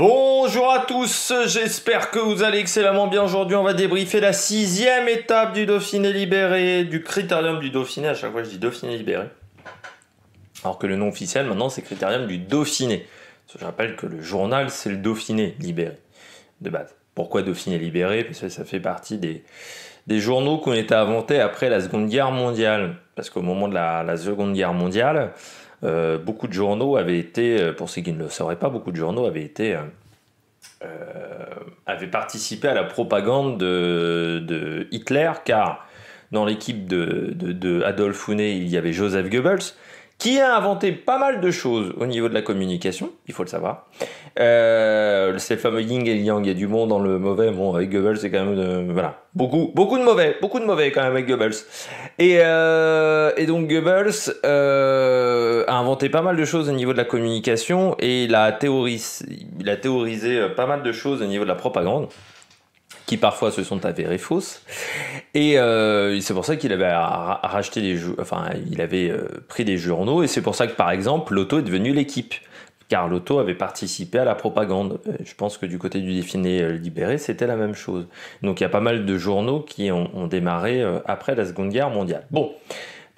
Bonjour à tous, j'espère que vous allez excellemment bien. Aujourd'hui, on va débriefer la sixième étape du Dauphiné libéré, du critérium du Dauphiné. À chaque fois, je dis Dauphiné libéré. Alors que le nom officiel, maintenant, c'est critérium du Dauphiné. Je rappelle que le journal, c'est le Dauphiné libéré, de base. Pourquoi Dauphiné libéré Parce que ça fait partie des, des journaux qu'on était inventés après la Seconde Guerre mondiale. Parce qu'au moment de la Seconde Guerre mondiale, euh, beaucoup de journaux avaient été, euh, pour ceux qui ne le sauraient pas, beaucoup de journaux avaient été euh, avaient participé à la propagande de, Hitler, car dans l'équipe de, de, Adolf il y avait Joseph Goebbels, qui a inventé pas mal de choses au niveau de la communication, il faut le savoir. Euh, le fameux ying et yang, il y a du bon dans le mauvais, bon, avec Goebbels, c'est quand même... voilà, beaucoup, beaucoup de mauvais, beaucoup de mauvais quand même avec Goebbels. Et, et donc Goebbels a inventé pas mal de choses au niveau de la communication et il a, théorisé, il euh, pas mal de choses au niveau de la propagande qui parfois se sont avérées fausses. Et euh, c'est pour ça qu'il avait racheté des enfin, il avait euh, pris des journaux, et c'est pour ça que par exemple, l'auto est devenu l'équipe. Car l'auto avait participé à la propagande. Je pense que du côté du défilé libéré, c'était la même chose. Donc il y a pas mal de journaux qui ont, ont démarré après la Seconde Guerre mondiale. Bon,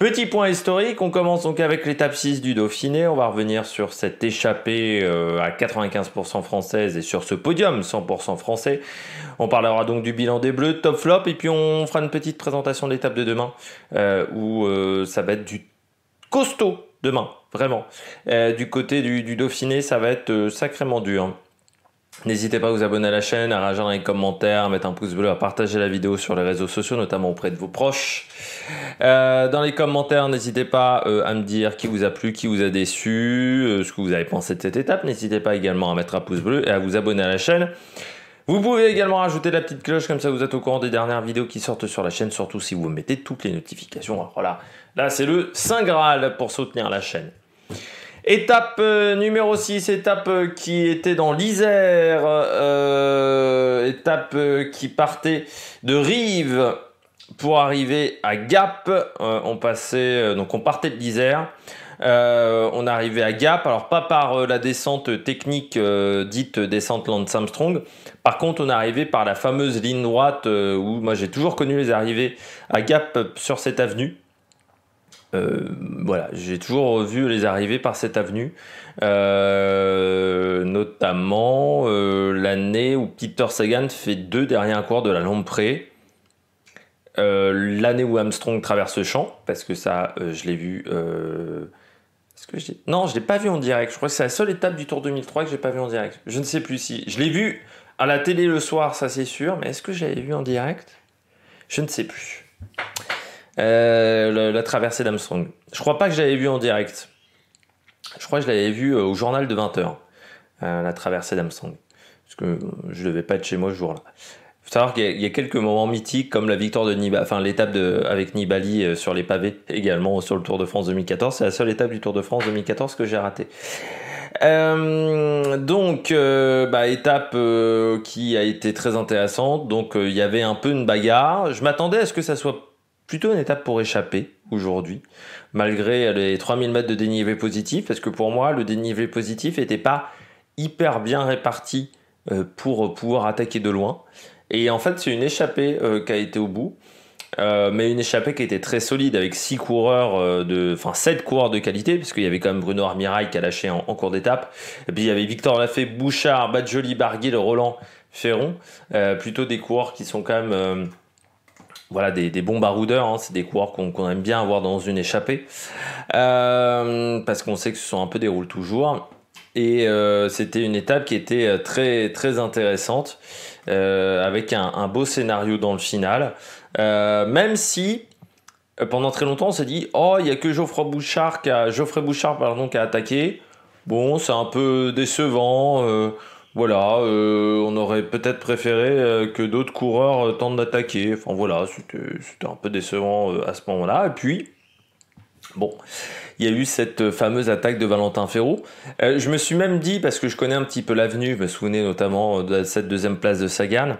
Petit point historique, on commence donc avec l'étape 6 du Dauphiné. On va revenir sur cette échappée euh, à 95% française et sur ce podium 100% français. On parlera donc du bilan des Bleus, top flop, et puis on fera une petite présentation de l'étape de demain euh, où euh, ça va être du costaud demain, vraiment. du côté du, Dauphiné, ça va être sacrément dur. N'hésitez pas à vous abonner à la chaîne, à rajouter dans les commentaires, à mettre un pouce bleu, à partager la vidéo sur les réseaux sociaux, notamment auprès de vos proches. Euh, dans les commentaires, n'hésitez pas euh, à me dire qui vous a plu, qui vous a déçu, euh, ce que vous avez pensé de cette étape. N'hésitez pas également à mettre un pouce bleu et à vous abonner à la chaîne. Vous pouvez également rajouter la petite cloche, comme ça vous êtes au courant des dernières vidéos qui sortent sur la chaîne, surtout si vous mettez toutes les notifications. Alors là c'est le Saint Graal pour soutenir la chaîne. Étape euh, numéro 6, étape euh, qui était dans l'Isère, euh, étape qui partait de Rive pour arriver à Gap. on passait, donc on partait de l'Isère. on arrivait à Gap, alors pas par la descente technique dite descente Lance Armstrong, par contre on arrivait par la fameuse ligne droite où moi j'ai toujours connu les arrivées à Gap sur cette avenue. Euh, voilà, j'ai toujours vu les arrivées par cette avenue, euh, notamment euh, l'année où Peter Sagan fait deux derniers cours de la euh, l'année où Armstrong traverse ce champ, parce que ça, je l'ai vu. -ce que je non, je l'ai pas vu en direct. Je crois que c'est la seule étape du Tour 2003 que j'ai pas vu en direct. Je ne sais plus si je l'ai vu à la télé le soir, ça c'est sûr, mais est-ce que je vu en direct Je ne sais plus. Euh, la, traversée d'Armstrong. Je crois pas que j'avais vu en direct. Je crois que je l'avais vu euh, au journal de 20h, euh, la traversée d'Armstrong. Parce que je devais pas être chez moi ce jour-là. Il faut savoir qu'il y, a quelques moments mythiques comme la victoire de Nibali, enfin l'étape avec Nibali sur les pavés également sur le Tour de France 2014. C'est la seule étape du Tour de France 2014 que j'ai ratée. donc, bah, étape qui a été très intéressante. Donc, il y avait un peu une bagarre. Je m'attendais à ce que ça soit plutôt une étape pour échapper aujourd'hui, malgré euh, les 3000 mètres de dénivelé positif, parce que pour moi, le dénivelé positif n'était pas hyper bien réparti euh, pour euh, pouvoir attaquer de loin. Et en fait, c'est une échappée qui a été au bout. mais une échappée qui était très solide avec six coureurs de enfin 7 coureurs de qualité puisqu'il y avait quand même Bruno Armirail qui a lâché en, cours d'étape et puis il y avait Victor Lafay, Bouchard, Badjoli, Barguil, Roland, Ferron, plutôt des coureurs qui sont quand même voilà, des, bons baroudeurs. Hein. C'est des coureurs qu'on aime bien avoir dans une échappée. Euh, parce qu'on sait que ce sont un peu des roules toujours. Et euh, c'était une étape qui était euh, très, très intéressante. avec un, beau scénario dans le final. même si. Pendant très longtemps, on s'est dit Oh, il n'y a que Geoffroy Bouchard qui a, Geoffrey Bouchard pardon, qui a attaqué. Bon, c'est un peu décevant. Voilà, euh, on aurait peut-être préféré euh, que d'autres coureurs euh, tentent d'attaquer. Enfin voilà, c'était un peu décevant à ce moment-là. Et puis, bon, il y a eu cette fameuse attaque de Valentin Ferraud. je me suis même dit, parce que je connais un petit peu l'avenue, je me souvenais notamment de cette deuxième place de Sagan,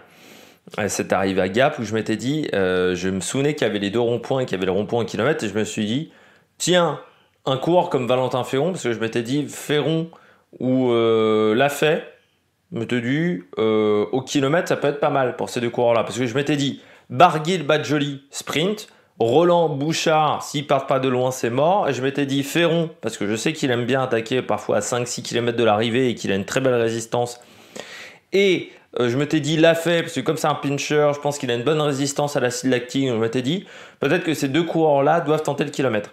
cette arrivée à Gap, où je m'étais dit, je me souvenais qu'il y avait les deux ronds-points qu'il y avait le rond-point kilomètre, et je me suis dit, tiens, un coureur comme Valentin Ferron, parce que je m'étais dit, Ferron ou Lafay, me suis dit, euh, au kilomètre, ça peut être pas mal pour ces deux coureurs-là. Parce que je m'étais dit, Barguil, Badjoli, sprint. Roland Bouchard, s'il part pas de loin, c'est mort. Et je m'étais dit Ferron, parce que je sais qu'il aime bien attaquer parfois à 5-6 km de l'arrivée et qu'il a une très belle résistance. Et je euh, je m'étais dit Lafay, parce que comme c'est un pincher, je pense qu'il a une bonne résistance à l'acide lactique. Je m'étais dit, peut-être que ces deux coureurs-là doivent tenter le kilomètre.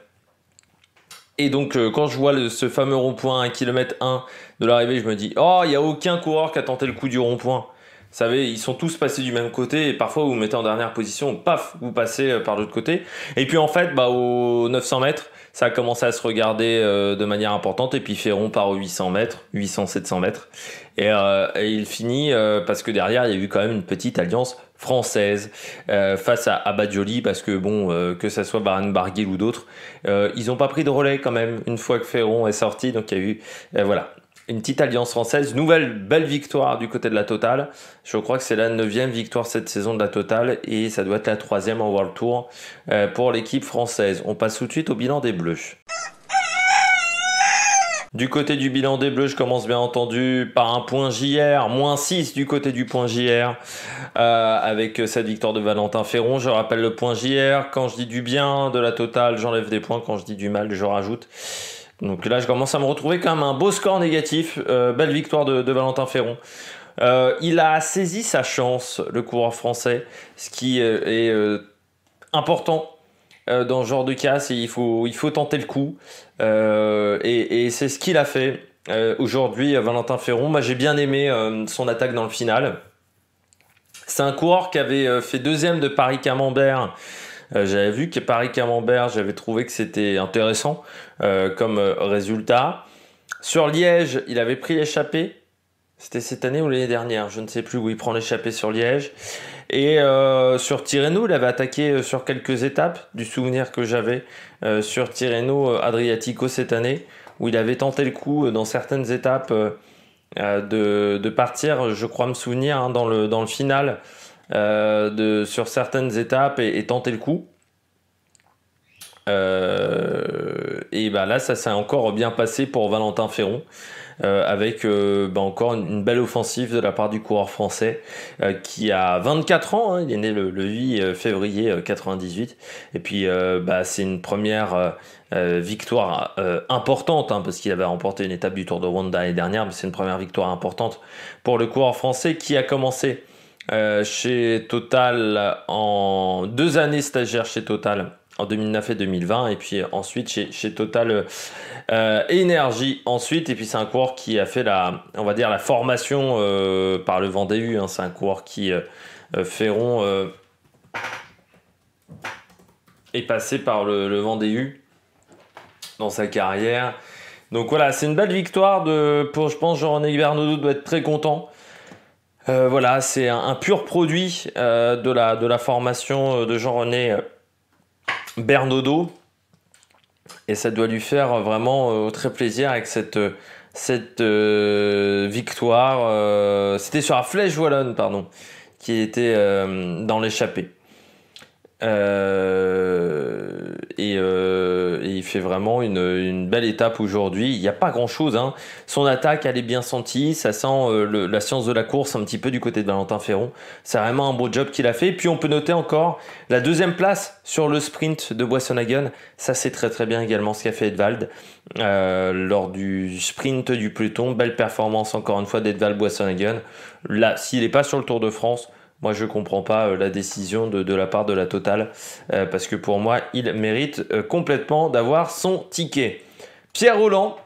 Et donc, euh, quand je vois ce fameux rond-point à kilomètre 1 de l'arrivée, je me dis Oh, il n'y a aucun coureur qui a tenté le coup du rond-point. Vous savez, ils sont tous passés du même côté et parfois vous vous mettez en dernière position, paf, vous passez euh, par l'autre côté. Et puis en fait, bah, aux 900 mètres, ça a commencé à se regarder euh, de manière importante et puis Ferron part aux 800 mètres, 800-700 mètres. Et, il finit parce que derrière, il y a eu quand même une petite alliance française euh, face à Abadjoli parce que bon euh, que ça soit Baran Barguil ou d'autres euh, ils n'ont pas pris de relais quand même une fois que Ferron est sorti donc il y a eu voilà une petite alliance française nouvelle belle victoire du côté de la Total je crois que c'est la neuvième victoire cette saison de la Total et ça doit être la troisième en World Tour pour l'équipe française on passe tout de suite au bilan des Bleus du côté du bilan des Bleus, je commence bien entendu par un point JR, moins 6 du côté du point JR, euh, avec cette victoire de Valentin Ferron. Je rappelle le point JR, quand je dis du bien de la totale, j'enlève des points, quand je dis du mal, je rajoute. Donc là, je commence à me retrouver quand même un beau score négatif, euh, belle victoire de, Valentin Ferron. Euh, il a saisi sa chance, le coureur français, ce qui est important euh, dans ce genre de cas, il faut, il faut tenter le coup. Euh, et, et c'est ce qu'il a fait euh, aujourd'hui, Valentin Ferron. Moi, j'ai bien aimé son attaque dans le final. C'est un coureur qui avait fait deuxième de Paris-Camembert. j'avais vu que Paris-Camembert, j'avais trouvé que c'était intéressant comme résultat. Sur Liège, il avait pris l'échappée. C'était cette année ou l'année dernière, je ne sais plus où il prend l'échappée sur Liège. Et euh, sur Tirreno, il avait attaqué euh, sur quelques étapes, du souvenir que j'avais euh, sur Tirreno Adriatico cette année, où il avait tenté le coup dans certaines étapes de, partir, je crois me souvenir, hein, dans, le, final, de, sur certaines étapes et, tenter le coup. et bah là, ça s'est encore bien passé pour Valentin Ferron. Euh, avec euh, bah, encore une, belle offensive de la part du coureur français euh, qui a 24 ans. Hein. il est né le, 8 février 98. Et puis, bah, c'est une première. victoire importante, hein, parce qu'il avait remporté une étape du Tour de Rwanda l'année dernière, mais c'est une première victoire importante pour le coureur français qui a commencé chez Total en deux années stagiaires chez Total en 2009 et 2020 et puis ensuite chez, Total euh, Energy ensuite et puis c'est un coureur qui a fait la on va dire la formation euh, par le Vendée hein, c'est un coureur qui euh, euh, euh est passé par le, le Vendée dans sa carrière donc voilà c'est une belle victoire de pour je pense Jean-René Bernaudot doit être très content voilà c'est un, pur produit de la de la formation de Jean-René Bernodeau. Et ça doit lui faire vraiment euh, très plaisir avec cette, euh, cette euh, victoire. C'était sur la Flèche Wallonne, pardon, qui était dans l'échappée. Euh, et, euh, il fait vraiment une, une belle étape aujourd'hui. Il n'y a pas grand-chose. Hein. Son attaque, elle est bien sentie. Ça sent euh, la science de la course un petit peu du côté de Valentin Ferron. C'est vraiment un beau job qu'il a fait. Puis on peut noter encore la deuxième place sur le sprint de Boissonhagen. Ça, c'est très très bien également ce qu'a fait Edvald euh, lors du sprint du Pluton. Belle performance encore une fois d'Edvald Boissonhagen. Là, s'il n'est pas sur le Tour de France, moi, je ne comprends pas euh, la décision de, la part de la Total, euh, parce que pour moi, il mérite euh, complètement d'avoir son ticket. Pierre Roland,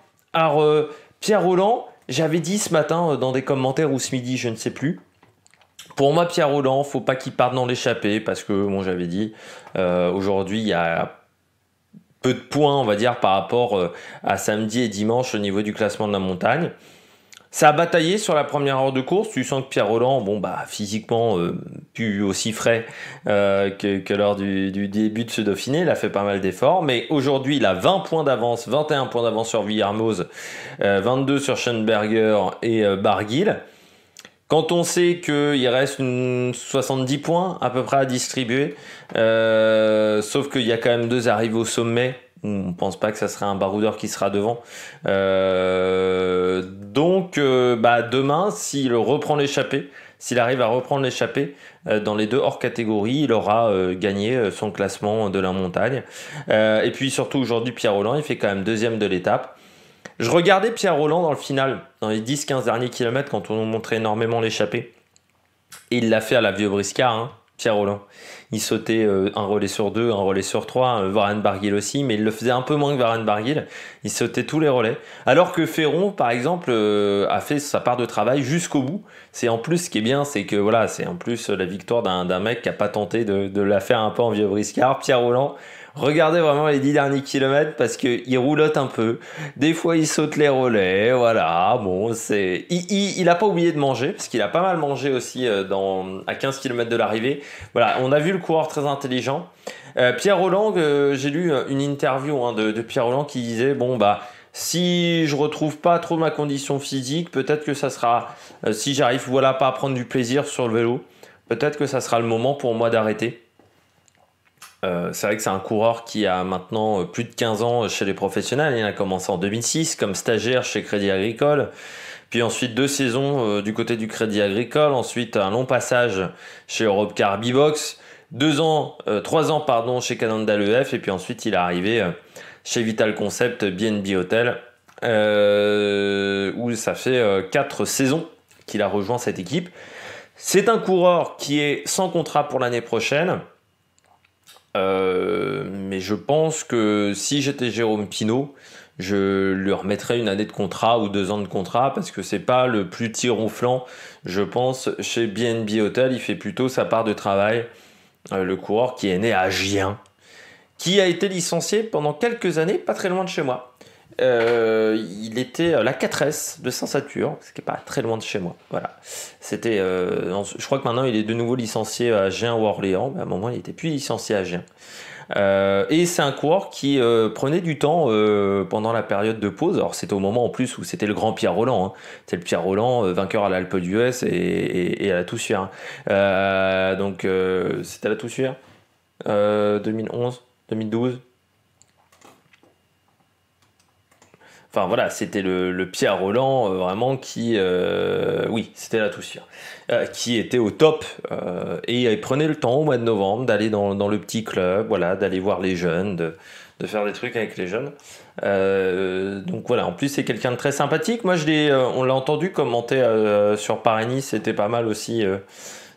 Pierre Roland, j'avais dit ce matin dans des commentaires ou ce midi, je ne sais plus. Pour moi, Pierre Roland, faut pas qu'il parte dans l'échappée, parce que bon, j'avais dit aujourd'hui, il y a peu de points, on va dire, par rapport à samedi et dimanche au niveau du classement de la montagne. Ça a bataillé sur la première heure de course. Tu sens que Pierre Roland, bon, bah, physiquement, euh, plus aussi frais euh, que, lors du, début de ce Dauphiné. Il a fait pas mal d'efforts. Mais aujourd'hui, il a 20 points d'avance, 21 points d'avance sur Villarmoz, 22 euh, sur Schoenberger et Barguil. Quand on sait qu'il reste 70 points à peu près à distribuer, sauf qu'il y a quand même deux arrivées au sommet on ne pense pas que ça serait un baroudeur qui sera devant. Euh, donc, euh, bah, demain, s'il reprend l'échappée, s'il arrive à reprendre l'échappée euh, dans les deux hors catégories, il aura gagné son classement de la montagne. et puis surtout aujourd'hui, Pierre Roland, il fait quand même deuxième de l'étape. Je regardais Pierre Roland dans le final, dans les 10-15 derniers kilomètres, quand on nous montrait énormément l'échappée. il l'a fait à la Vieux-Briscard, hein, Pierre Roland. Il sautait euh, un relais sur deux, un relais sur trois, euh, Varane Barguil aussi, mais il le faisait un peu moins que Varane Barguil. Il sautait tous les relais. Alors que Ferron, par exemple, euh, a fait sa part de travail jusqu'au bout. C'est en plus ce qui est bien, c'est que voilà, c'est en plus la victoire d'un mec qui a pas tenté de, la faire un peu en vieux briscard. Pierre Roland, regardez vraiment les dix derniers kilomètres parce que il roulotte un peu. Des fois, il saute les relais. Voilà, bon, c'est. Il, il, a pas oublié de manger parce qu'il a pas mal mangé aussi euh, dans, à 15 kilomètres de l'arrivée. Voilà, on a vu le coureur très intelligent. Euh, Pierre Roland, euh, j'ai lu une interview hein, de, Pierre Roland qui disait Bon, bah si je retrouve pas trop ma condition physique, peut-être que ça sera, si j'arrive voilà pas à prendre du plaisir sur le vélo, peut-être que ça sera le moment pour moi d'arrêter. Euh, c'est vrai que c'est un coureur qui a maintenant euh, plus de 15 ans chez les professionnels. Il a commencé en 2006 comme stagiaire chez Crédit Agricole. Puis ensuite deux saisons euh, du côté du Crédit Agricole. Ensuite un long passage chez Europe Car B-Box. Deux ans, trois ans pardon, chez Canada EF. Et puis ensuite il est arrivé chez Vital Concept BNB Hotel. où ça fait quatre saisons qu'il a rejoint cette équipe. C'est un coureur qui est sans contrat pour l'année prochaine euh, mais je pense que si j'étais Jérôme Pinault, je lui remettrais une année de contrat ou deux ans de contrat parce que c'est pas le plus tironflant. je pense, chez BNB Hotel. Il fait plutôt sa part de travail. Euh, le coureur qui est né à Gien, qui a été licencié pendant quelques années, pas très loin de chez moi. Euh, il était euh, la 4S de Saint-Satur, ce qui n'est pas très loin de chez moi. Voilà. C'était, euh, je crois que maintenant il est de nouveau licencié à Gien ou Orléans, mais à un moment il n'était plus licencié à Gien. et c'est un coureur qui prenait du temps pendant la période de pause. Alors c'était au moment en plus où c'était le grand Pierre Roland. Hein. C'est le Pierre Roland, vainqueur à l'Alpe d'US et, et, à la Toussuire. Hein. donc c'était à la Toussuire 2011, 2012 Enfin voilà, c'était le, Pierre Roland euh, vraiment qui, euh, oui, c'était la euh, qui était au top euh, et il prenait le temps au mois de novembre d'aller dans, le petit club, voilà, d'aller voir les jeunes, de, faire des trucs avec les jeunes. donc voilà, en plus c'est quelqu'un de très sympathique. Moi, je l'ai, on l'a entendu commenter sur Paris c'était pas mal aussi.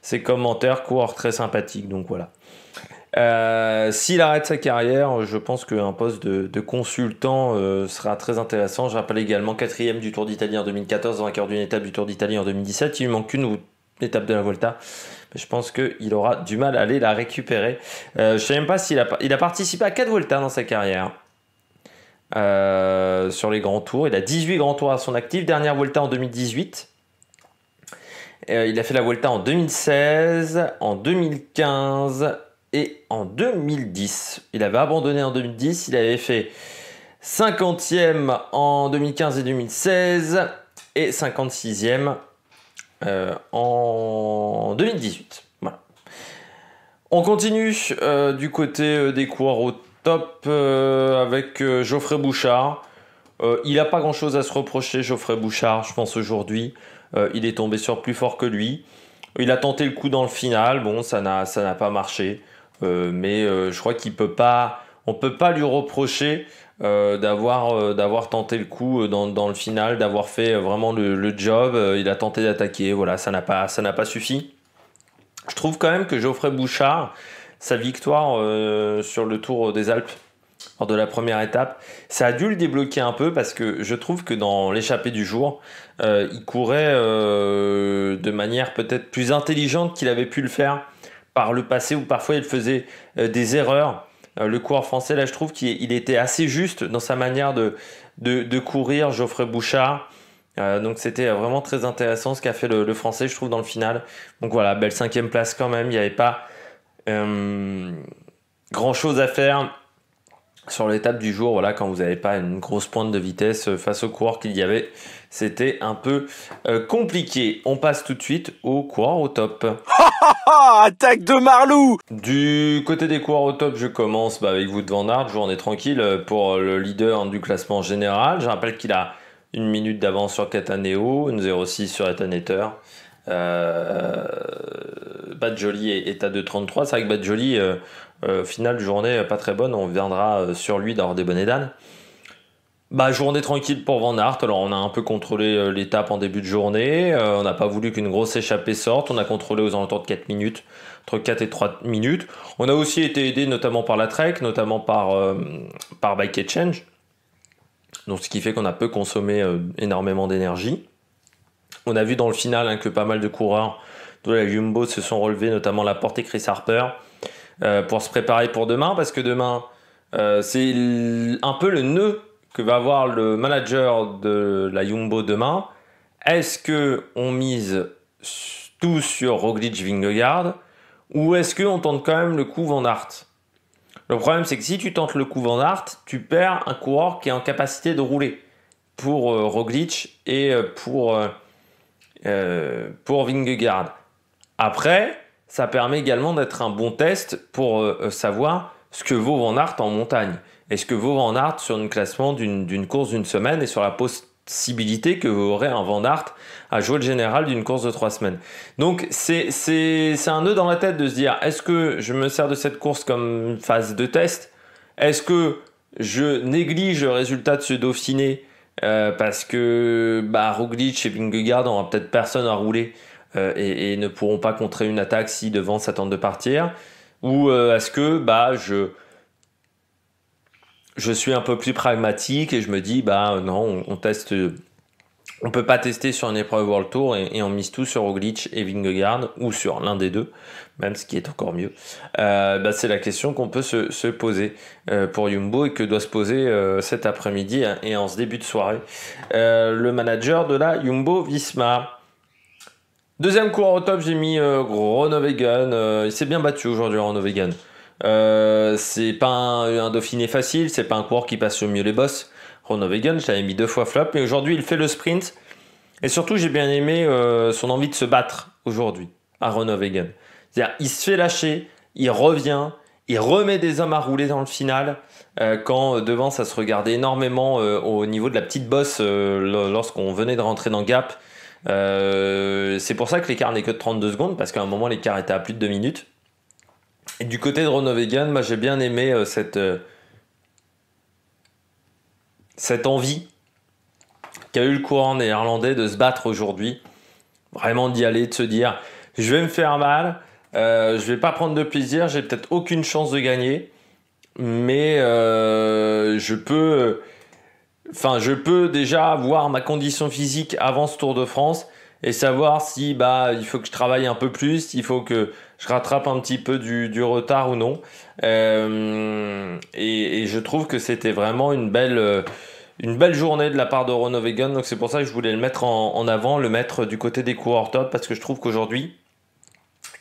ses commentaires, coureurs très sympathiques. Donc voilà. Euh, s'il arrête sa carrière, je pense qu'un poste de, consultant euh, sera très intéressant. Je rappelle également quatrième du Tour d'Italie en 2014, dans cœur d'une étape du Tour d'Italie en 2017. Il lui manque une étape de la Volta. Je pense qu'il aura du mal à aller la récupérer. Euh, je ne sais même pas s'il a, il a participé à 4 Volta dans sa carrière. sur les grands tours. Il a 18 grands tours à son actif. Dernière Volta en 2018. il a fait la Volta en 2016, en 2015, et en 2010. Il avait abandonné en 2010, il avait fait 50e en 2015 et 2016 et 56e euh, en 2018. Voilà. On continue euh, du côté euh, des coureurs au top avec Geoffrey Bouchard. il n'a pas grand chose à se reprocher, Geoffrey Bouchard, je pense aujourd'hui. il est tombé sur plus fort que lui. Il a tenté le coup dans le final, bon, ça n'a pas marché. Euh, mais euh, je crois qu'il peut pas, on peut pas lui reprocher euh, d'avoir tenté le coup dans, le final, d'avoir fait vraiment le, job. il a tenté d'attaquer, voilà, ça n'a pas ça n'a pas suffi. Je trouve quand même que Geoffrey Bouchard, sa victoire sur le Tour des Alpes lors de la première étape, ça a dû le débloquer un peu parce que je trouve que dans l'échappée du jour, il courait de manière peut-être plus intelligente qu'il avait pu le faire par le passé où parfois il faisait euh, des erreurs. Euh, le coureur français, là, je trouve qu'il était assez juste dans sa manière de, de, courir, Geoffrey Bouchard. Euh, donc c'était vraiment très intéressant ce qu'a fait le, français, je trouve, dans le final. Donc voilà, belle cinquième place quand même. Il n'y avait pas grand chose à faire sur l'étape du jour, voilà, quand vous n'avez pas une grosse pointe de vitesse euh, face au coureur qu'il y avait, c'était un peu euh, compliqué. On passe tout de suite au coureur au top. Attaque de Marlou Du côté des coureurs au top, je commence bah, avec vous de Vous en journée tranquille euh, pour le leader hein, du classement général. Je rappelle qu'il a une minute d'avance sur Cataneo, une 06 sur Etaneter. Euh, Badjoli est, à 2.33. C'est vrai que Badjoli, euh, finale journée pas très bonne, on viendra euh, sur lui d'avoir des bonnets d'âne. Bah, journée tranquille pour Van Aert. Alors, on a un peu contrôlé euh, l'étape en début de journée. on n'a pas voulu qu'une grosse échappée sorte. On a contrôlé aux alentours de 4 minutes, entre 4 et 3 minutes. On a aussi été aidé notamment par la Trek, notamment par, par Bike Exchange. Donc, ce qui fait qu'on a peu consommé énormément d'énergie. On a vu dans le final hein, que pas mal de coureurs de la Jumbo se sont relevés, notamment la portée Chris Harper. Euh, pour se préparer pour demain, parce que demain, euh, c'est un peu le nœud que va avoir le manager de la Jumbo demain. Est-ce que on mise tout sur Roglic Vingegaard ou est-ce qu'on tente quand même le coup Van Aert Le problème c'est que si tu tentes le coup Van Aert, tu perds un coureur qui est en capacité de rouler pour euh, Roglic et pour euh, pour Vingegaard. Après, ça permet également d'être un bon test pour euh, euh, savoir ce que vaut Van Aert en montagne est ce que vaut Van Art sur un classement d'une course d'une semaine et sur la possibilité que vous aurez un Van à jouer le général d'une course de trois semaines. Donc c'est un nœud dans la tête de se dire est-ce que je me sers de cette course comme phase de test Est-ce que je néglige le résultat de ce Dauphiné euh, parce que bah, Roglic et Vingegaard n'aura peut-être personne à rouler euh, et, ne pourront pas contrer une attaque si devant ça tente de partir Ou euh, est-ce que bah, je, je suis un peu plus pragmatique et je me dis bah non, on, on teste. On peut pas tester sur une épreuve World Tour et, on mise tout sur Roglic et Vingegaard ou sur l'un des deux, même ce qui est encore mieux. Euh, bah, c'est la question qu'on peut se, se poser pour Jumbo et que doit se poser cet après-midi et en ce début de soirée le manager de la Jumbo Visma. Deuxième coureur au top, j'ai mis euh, Ronovegan. Euh, il s'est bien battu aujourd'hui, Ronovegan. Euh, c'est pas un, Dauphiné facile, c'est pas un coureur qui passe au mieux les boss. Ronovegan, je l'avais mis deux fois flop, mais aujourd'hui il fait le sprint. Et surtout, j'ai bien aimé euh, son envie de se battre aujourd'hui à Gronovegan. C'est-à-dire, il se fait lâcher, il revient, il remet des hommes à rouler dans le final. quand devant, ça se regardait énormément au niveau de la petite bosse lorsqu'on venait de rentrer dans Gap euh, c'est pour ça que l'écart n'est que de 32 secondes, parce qu'à un moment, l'écart était à plus de 2 minutes. Et du côté de Ronovegan, moi j'ai bien aimé euh, cette, euh, cette envie qu'a eu le courant néerlandais de se battre aujourd'hui. Vraiment d'y aller, de se dire je vais me faire mal, je vais pas prendre de plaisir, j'ai peut-être aucune chance de gagner, mais je peux Enfin, je peux déjà voir ma condition physique avant ce Tour de France et savoir si bah il faut que je travaille un peu plus, il faut que je rattrape un petit peu du, du retard ou non. Euh, et, je trouve que c'était vraiment une belle euh, une belle journée de la part de Renault Donc c'est pour ça que je voulais le mettre en, avant, le mettre du côté des coureurs top parce que je trouve qu'aujourd'hui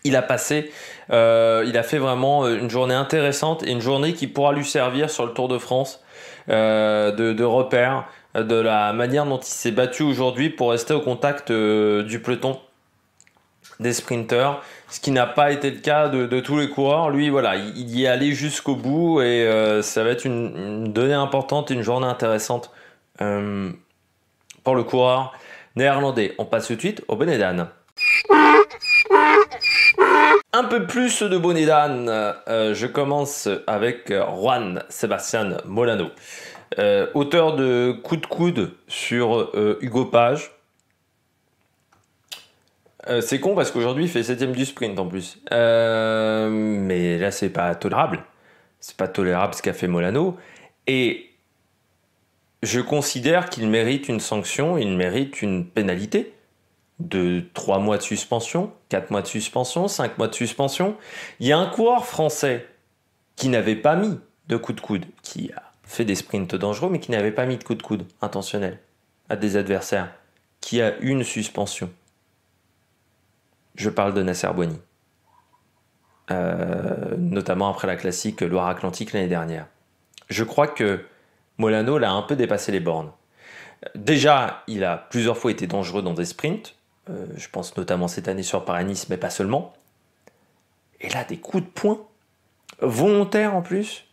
il a passé, euh, il a fait vraiment une journée intéressante et une journée qui pourra lui servir sur le Tour de France euh, de, repères, de la manière dont il s'est battu aujourd'hui pour rester au contact euh, du peloton des sprinteurs, ce qui n'a pas été le cas de, tous les coureurs. Lui, voilà, il, y est allé jusqu'au bout et euh, ça va être une, donnée importante, une journée intéressante pour le coureur néerlandais. On passe tout de suite au Benedan. Un peu plus de bonnet d'âne. Euh, je commence avec Juan Sébastien Molano, euh, auteur de Coup de coude sur euh, Hugo Page. c'est con parce qu'aujourd'hui il fait 7 du sprint en plus. mais là c'est pas tolérable. C'est pas tolérable ce qu'a fait Molano. Et je considère qu'il mérite une sanction, il mérite une pénalité de 3 mois de suspension, 4 mois de suspension, 5 mois de suspension. Il y a un coureur français qui n'avait pas mis de coup de coude, qui a fait des sprints dangereux, mais qui n'avait pas mis de coup de coude intentionnel à des adversaires, qui a une suspension. Je parle de Nasser Boigny. Euh, notamment après la classique Loire-Atlantique l'année dernière. Je crois que Molano l'a un peu dépassé les bornes. Déjà, il a plusieurs fois été dangereux dans des sprints. Euh, je pense notamment cette année sur paris mais pas seulement. Et là, des coups de poing, volontaires en plus.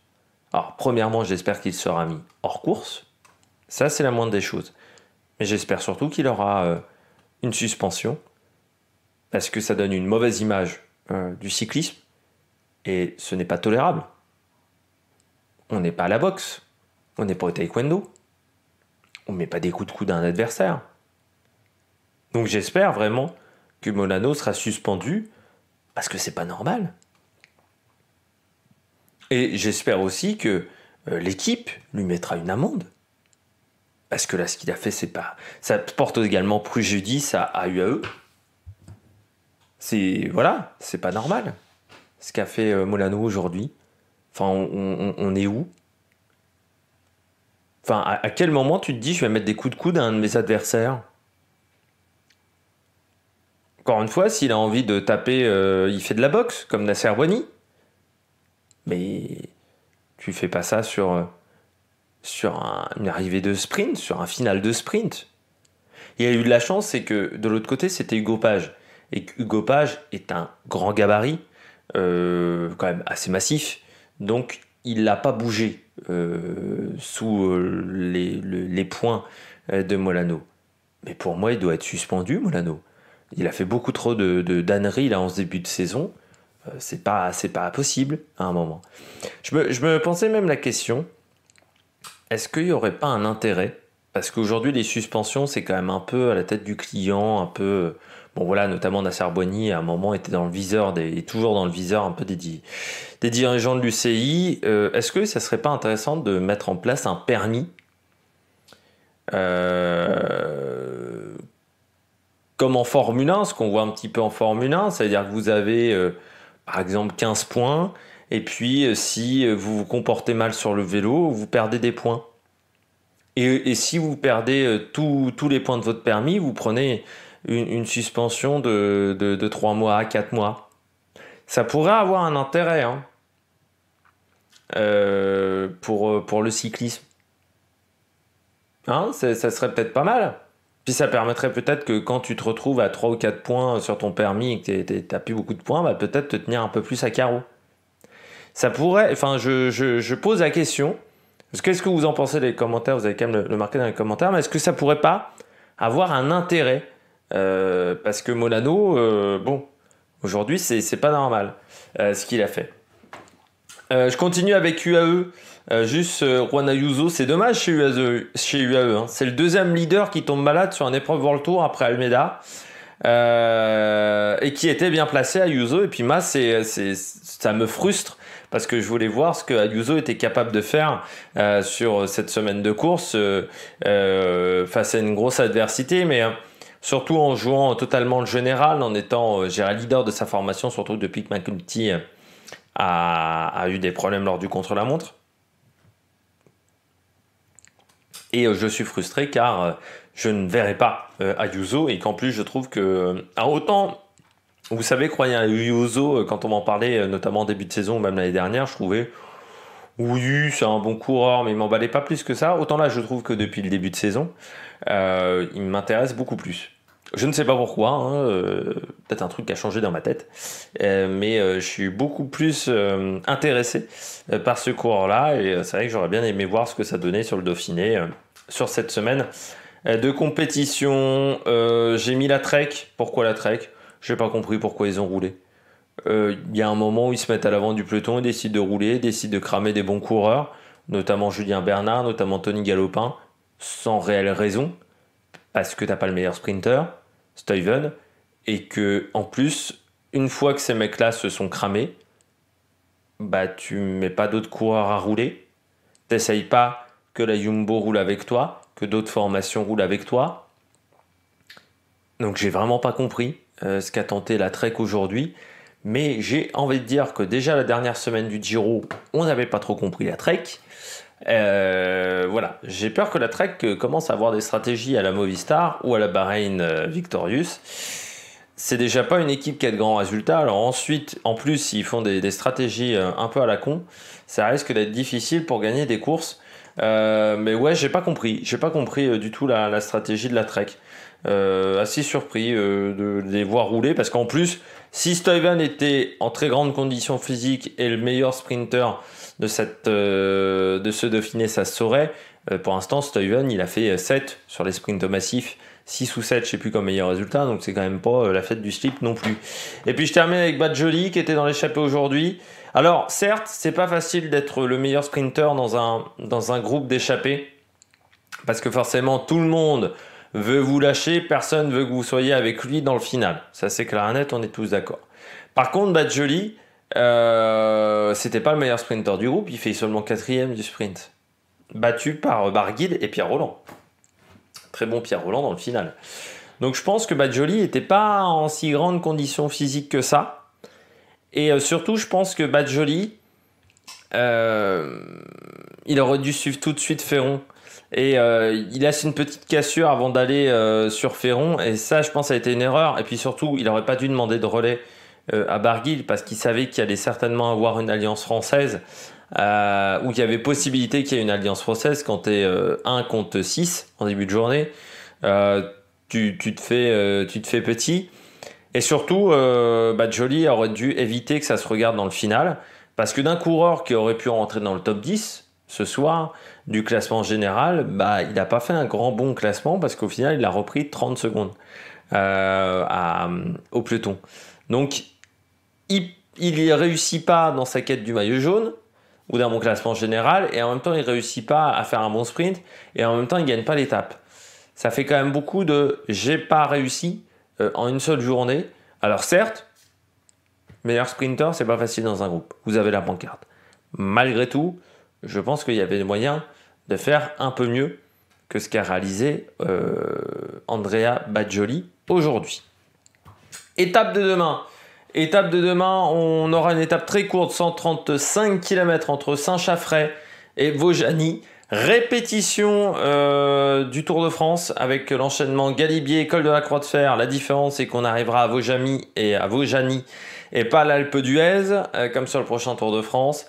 Alors, premièrement, j'espère qu'il sera mis hors course. Ça, c'est la moindre des choses. Mais j'espère surtout qu'il aura euh, une suspension, parce que ça donne une mauvaise image euh, du cyclisme, et ce n'est pas tolérable. On n'est pas à la boxe, on n'est pas au taekwondo, on ne met pas des coups de coude à un adversaire. Donc j'espère vraiment que Molano sera suspendu parce que c'est pas normal. Et j'espère aussi que euh, l'équipe lui mettra une amende. Parce que là, ce qu'il a fait, c'est pas. Ça porte également préjudice à, UAE. C'est. Voilà, c'est pas normal. Ce qu'a fait euh, Molano aujourd'hui. Enfin, on, est où Enfin, à, à, quel moment tu te dis je vais mettre des coups de coude à un de mes adversaires encore une fois, s'il a envie de taper, euh, il fait de la boxe, comme Nasser Bouani. Mais tu fais pas ça sur, euh, sur une arrivée de sprint, sur un final de sprint. Il y a eu de la chance, c'est que de l'autre côté, c'était Hugo Page. Et Hugo Page est un grand gabarit, euh, quand même assez massif. Donc, il n'a pas bougé sous les, les, points de Molano. Mais pour moi, il doit être suspendu, Molano. Il a fait beaucoup trop de, de là en ce début de saison. Euh, c'est pas c'est pas possible à un moment. Je me, pensais même la question est-ce qu'il n'y aurait pas un intérêt Parce qu'aujourd'hui, les suspensions, c'est quand même un peu à la tête du client, un peu. Bon voilà, notamment Nasser Bonny à un moment, était dans le viseur, des, et toujours dans le viseur un peu des, des dirigeants de l'UCI. Euh, est-ce que ça serait pas intéressant de mettre en place un permis euh, comme en Formule 1, ce qu'on voit un petit peu en Formule 1, c'est-à-dire que vous avez euh, par exemple 15 points, et puis euh, si euh, vous vous comportez mal sur le vélo, vous perdez des points. Et, si vous perdez tous les points de votre permis, vous prenez une, suspension de, 3 mois à 4 mois. Ça pourrait avoir un intérêt hein, pour, le cyclisme. Hein, ça serait peut-être pas mal. Puis ça permettrait peut-être que quand tu te retrouves à 3 ou 4 points sur ton permis et que tu n'as plus beaucoup de points, bah peut-être te tenir un peu plus à carreau. Ça pourrait, enfin je, pose la question, qu'est-ce que vous en pensez les commentaires, vous avez quand même le, marqué dans les commentaires, mais est-ce que ça pourrait pas avoir un intérêt euh, Parce que Molano, euh, bon, aujourd'hui c'est pas normal euh, ce qu'il a fait. Euh, je continue avec UAE. Euh, juste euh, Juan Ayuso, c'est dommage chez UAE. E, hein. C'est le deuxième leader qui tombe malade sur un épreuve World Tour après Almeida. et qui était bien placé à Ayuso. Et puis moi, ça me frustre parce que je voulais voir ce que Ayuso était capable de faire sur cette semaine de course face à une grosse adversité. Mais surtout en jouant totalement le général, en étant leader de sa formation, surtout depuis que McCulty a, eu des problèmes lors du contre-la-montre. Et euh, je suis frustré car euh, je ne verrai pas euh, Ayuso et qu'en plus je trouve que... à autant vous savez, croyez à Ayuso, quand on m'en parlait, notamment en début de saison ou même l'année dernière, je trouvais oui, c'est un bon coureur, mais il m'emballait pas plus que ça. Autant là, je trouve que depuis le début de saison, il m'intéresse beaucoup plus. Je ne sais pas pourquoi, hein, euh, peut-être un truc qui a changé dans ma tête, euh, mais euh, je suis beaucoup plus intéressé par ce coureur-là et c'est vrai que j'aurais bien aimé voir ce que ça donnait sur le Dauphiné sur cette semaine de compétition. J'ai mis la Trek. Pourquoi la Trek Je n'ai pas compris pourquoi ils ont roulé. Il y a un moment où ils se mettent à l'avant du peloton, ils décident de rouler, décident de cramer des bons coureurs, notamment Julien Bernard, notamment Tony Galopin, sans réelle raison, parce que t'as pas le meilleur sprinter, Steven, et que en plus, une fois que ces mecs-là se sont cramés, bah tu mets pas d'autres coureurs à rouler, t'essayes pas que la Jumbo roule avec toi, que d'autres formations roulent avec toi. Donc j'ai vraiment pas compris euh, ce qu'a tenté la Trek aujourd'hui, mais j'ai envie de dire que déjà la dernière semaine du Giro, on n'avait pas trop compris la Trek. Euh, voilà, j'ai peur que la Trek euh, commence à avoir des stratégies à la Movistar ou à la Bahreïn euh, Victorious. C'est déjà pas une équipe qui a de grands résultats. Alors ensuite, en plus, s'ils font des, stratégies un peu à la con, ça risque d'être difficile pour gagner des courses. mais ouais, j'ai pas compris. J'ai pas compris du tout la, stratégie de la Trek. assez surpris de, les voir rouler parce qu'en plus, si Steven était en très grande condition physique et le meilleur sprinter de, cette, euh, de ce Dauphiné, ça se saurait. Euh, pour l'instant, Stuyven, il a fait 7 sur les sprints massifs. 6 ou 7, je sais plus comme meilleur résultat, donc c'est quand même pas euh, la fête du slip non plus. Et puis je termine avec Bad Jolie qui était dans l'échappée aujourd'hui. Alors certes, c'est pas facile d'être le meilleur sprinter dans un, dans un groupe d'échappée, parce que forcément tout le monde veut vous lâcher, personne veut que vous soyez avec lui dans le final. Ça c'est clair et net, on est tous d'accord. Par contre, Bad Jolie, euh, c'était pas le meilleur sprinter du groupe, il fait seulement quatrième du sprint. Battu par Barguil euh, et Pierre Roland. Très bon Pierre Roland dans le final. Donc je pense que Badjoli n'était pas en si grande condition physique que ça. Et euh, surtout, je pense que Badjoli, euh, il aurait dû suivre tout de suite Ferron. Et il laisse une petite cassure avant d'aller sur Ferron. Et ça, je pense, ça a été une erreur. Et puis surtout, il n'aurait pas dû demander de relais euh, à Barguil parce qu'il savait qu'il allait certainement avoir une alliance française euh, où il y avait possibilité qu'il y ait une alliance française quand tu es 1 contre 6 en début de journée. Euh, euh, tu, te fais, petit. Et surtout, bah, Jolie aurait dû éviter que ça se regarde dans le final. Parce que d'un coureur qui aurait pu rentrer dans le top 10 ce soir du classement général, bah, il n'a pas fait un grand bon classement parce qu'au final, il a repris 30 secondes au peloton. Donc, il, ne réussit pas dans sa quête du maillot jaune ou dans bon classement général, et en même temps, il réussit pas à faire un bon sprint, et en même temps, il gagne pas l'étape. Ça fait quand même beaucoup de j'ai pas réussi euh, en une seule journée. Alors certes, meilleur sprinter, c'est pas facile dans un groupe. Vous avez la pancarte. Malgré tout, je pense qu'il y avait des moyens de faire un peu mieux que ce qu'a réalisé euh, Andrea Bagioli aujourd'hui. Étape de demain. Étape de demain, on aura une étape très courte, 135 km entre Saint-Chaffray et Vaujany. Répétition euh, du Tour de France avec l'enchaînement Galibier, Col de la Croix de Fer. La différence, c'est qu'on arrivera à Vaujany et à Vaujany et pas l'Alpe d'Huez, euh, comme sur le prochain Tour de France.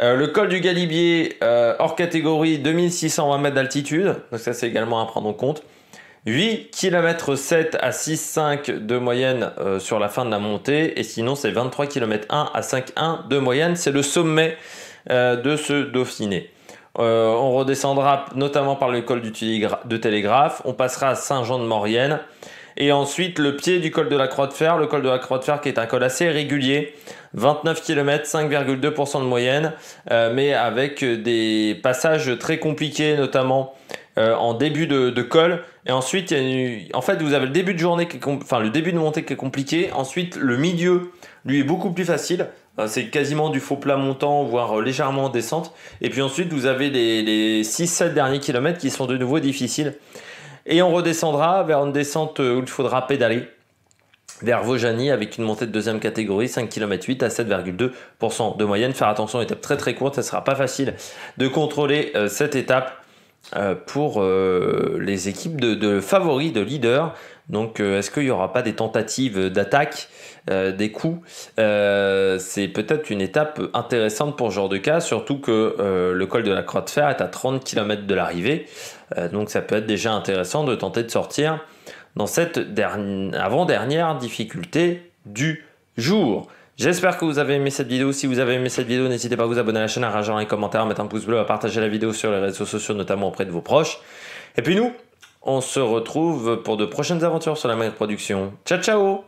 Euh, le col du Galibier, hors catégorie, 2620 mètres d'altitude. Donc ça, c'est également à prendre en compte. 8 km 7 à 6,5 de moyenne euh, sur la fin de la montée. Et sinon, c'est 23 km 1 à 5,1 de moyenne. C'est le sommet euh, de ce Dauphiné. Euh, on redescendra notamment par le col du de Télégraphe. On passera à Saint-Jean-de-Maurienne. Et ensuite, le pied du col de la Croix de Fer. Le col de la Croix de Fer qui est un col assez régulier. 29 km, 5,2% de moyenne. mais avec des passages très compliqués, notamment en début de, de col et ensuite, en fait, vous avez le début de journée, qui enfin le début de montée qui est compliqué. Ensuite, le milieu, lui, est beaucoup plus facile. Euh, c'est quasiment du faux plat montant, voire euh, légèrement en descente. Et puis ensuite, vous avez les, 6-7 derniers kilomètres qui sont de nouveau difficiles. Et on redescendra vers une descente euh, où il faudra pédaler vers Vojani avec une montée de deuxième catégorie, 5 km 8 à 7,2% de moyenne. Faire attention, étape très très courte, ça sera pas facile de contrôler cette étape. Euh, pour euh, les équipes de, favoris, de leaders. Donc, euh, est-ce qu'il n'y aura pas des tentatives d'attaque, des coups C'est peut-être une étape intéressante pour ce genre de cas, surtout que le col de la Croix de Fer est à 30 km de l'arrivée. donc, ça peut être déjà intéressant de tenter de sortir dans cette avant-dernière difficulté du jour. J'espère que vous avez aimé cette vidéo. Si vous avez aimé cette vidéo, n'hésitez pas à vous abonner à la chaîne, à rajouter un commentaire, à mettre un pouce bleu, à partager la vidéo sur les réseaux sociaux, notamment auprès de vos proches. Et puis nous, on se retrouve pour de prochaines aventures sur la de Production. Ciao ciao